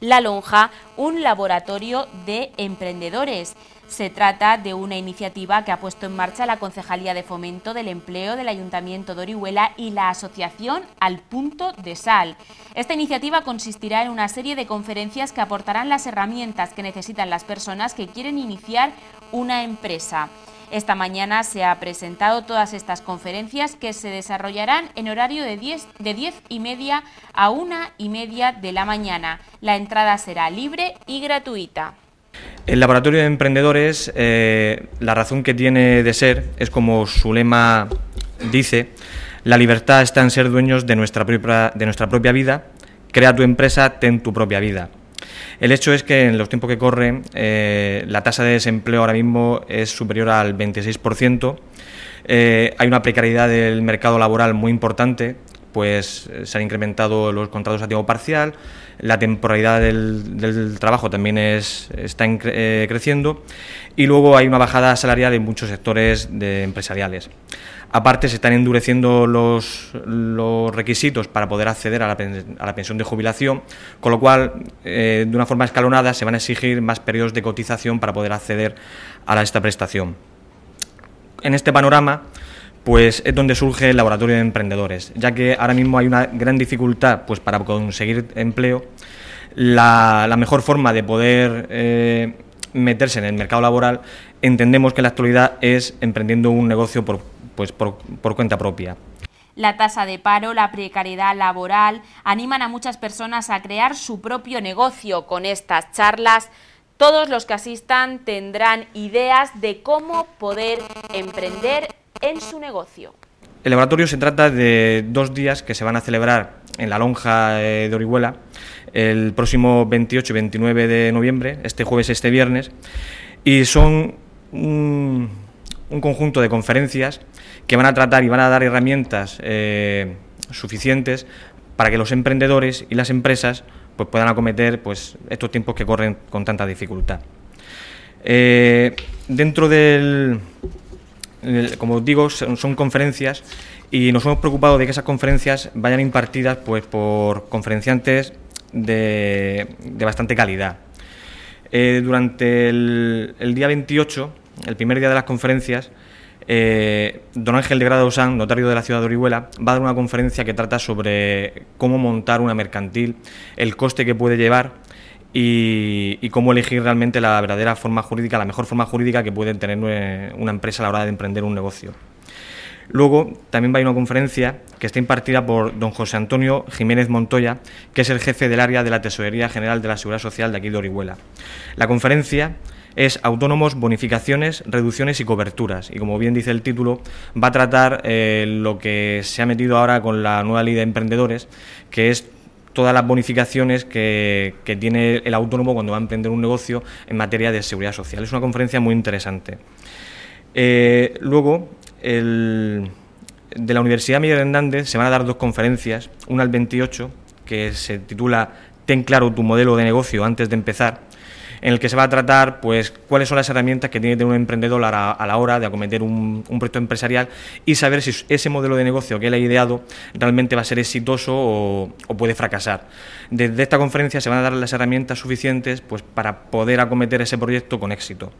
La Lonja un laboratorio de emprendedores. Se trata de una iniciativa que ha puesto en marcha la Concejalía de Fomento del Empleo del Ayuntamiento de Orihuela y la Asociación Al Punto de Sal. Esta iniciativa consistirá en una serie de conferencias que aportarán las herramientas que necesitan las personas que quieren iniciar una empresa. Esta mañana se ha presentado todas estas conferencias que se desarrollarán en horario de 10, de y media a 1 y media de la mañana. La entrada será libre y gratuita. El Laboratorio de Emprendedores, eh, la razón que tiene de ser es como su lema dice, la libertad está en ser dueños de de nuestra propia vida, crea tu empresa, ten tu propia vida. El hecho es que en los tiempos que corren eh, la tasa de desempleo ahora mismo es superior al 26%. Eh, hay una precariedad del mercado laboral muy importante pues eh, se han incrementado los contratos a tiempo parcial, la temporalidad del, trabajo también está eh, creciendo y luego hay una bajada salarial en muchos sectores empresariales. Aparte, se están endureciendo los, requisitos para poder acceder a la, pensión de jubilación, con lo cual, eh, de una forma escalonada, se van a exigir más periodos de cotización para poder acceder a esta prestación. En este panorama, pues es donde surge el laboratorio de emprendedores, ya que ahora mismo hay una gran dificultad pues, para conseguir empleo. La, mejor forma de poder eh, meterse en el mercado laboral entendemos que en la actualidad es emprendiendo un negocio por, pues, por, por cuenta propia. La tasa de paro, la precariedad laboral animan a muchas personas a crear su propio negocio con estas charlas. Todos los que asistan tendrán ideas de cómo poder emprender en su negocio. El laboratorio se trata de dos días que se van a celebrar en la lonja eh, de Orihuela el próximo 28 y 29 de noviembre, este jueves este viernes, y son un, conjunto de conferencias que van a tratar y van a dar herramientas eh, suficientes para que los emprendedores y las empresas pues, puedan acometer pues, estos tiempos que corren con tanta dificultad. Eh, dentro del, como os digo, son, conferencias y nos hemos preocupado de que esas conferencias vayan impartidas pues, por conferenciantes de, bastante calidad. Eh, durante el, día 28, el primer día de las conferencias, eh, don Ángel de Grado notario de la ciudad de Orihuela, va a dar una conferencia que trata sobre cómo montar una mercantil, el coste que puede llevar y, cómo elegir realmente la verdadera forma jurídica, la mejor forma jurídica que puede tener una empresa a la hora de emprender un negocio. Luego también va a ir una conferencia que está impartida por don José Antonio Jiménez Montoya, que es el jefe del área de la Tesorería General de la Seguridad Social de aquí de Orihuela. La conferencia es Autónomos, Bonificaciones, Reducciones y Coberturas. Y como bien dice el título, va a tratar eh, lo que se ha metido ahora con la nueva ley de emprendedores, que es todas las bonificaciones que, tiene el autónomo cuando va a emprender un negocio en materia de seguridad social. Es una conferencia muy interesante. Eh, luego, el, de la Universidad Miguel Hernández se van a dar dos conferencias, una al 28, que se titula Ten claro tu modelo de negocio antes de empezar, en el que se va a tratar pues cuáles son las herramientas que tiene que tener un emprendedor a la, hora de acometer un, proyecto empresarial y saber si ese modelo de negocio que él ha ideado realmente va a ser exitoso o, puede fracasar. Desde esta conferencia se van a dar las herramientas suficientes pues, para poder acometer ese proyecto con éxito.